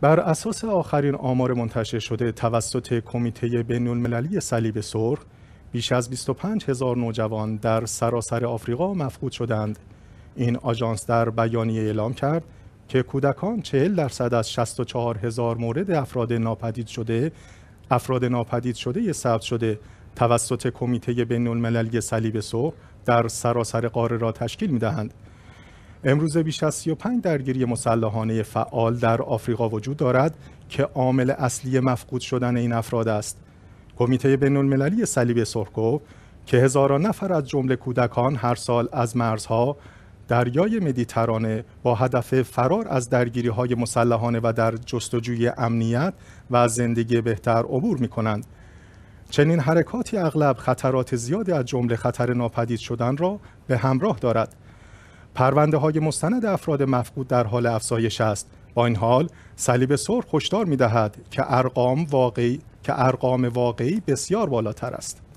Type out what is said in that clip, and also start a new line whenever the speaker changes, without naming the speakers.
بر اساس آخرین آمار منتشر شده توسط کمیته بین المللی صلیب سرخ بیش از 25 هزار نوجوان در سراسر آفریقا مفقود شدند. این آژانس در بیانیه اعلام کرد که کودکان 40 درصد از 64 هزار مورد افراد ناپدید شده افراد ناپدید شده ثبت شده توسط کمیته بین المللی صلیب سرخ در سراسر قاره را تشکیل می دهند. امروز بیش از 35 درگیری مسلحانه فعال در آفریقا وجود دارد که عامل اصلی مفقود شدن این افراد است. کمیته بین المللی صلیب گفت که هزاران نفر از جمله کودکان هر سال از مرزها دریای مدیترانه با هدف فرار از درگیری های مسلحانه و در جستجوی امنیت و زندگی بهتر عبور می کنند. چنین حرکاتی اغلب خطرات زیادی از جمله خطر ناپدید شدن را به همراه دارد. پرونده های مستند افراد مفقود در حال افزایش است با این حال صلیب سرخ هشدار می دهد که ارقام واقعی که ارقام واقعی بسیار بالاتر است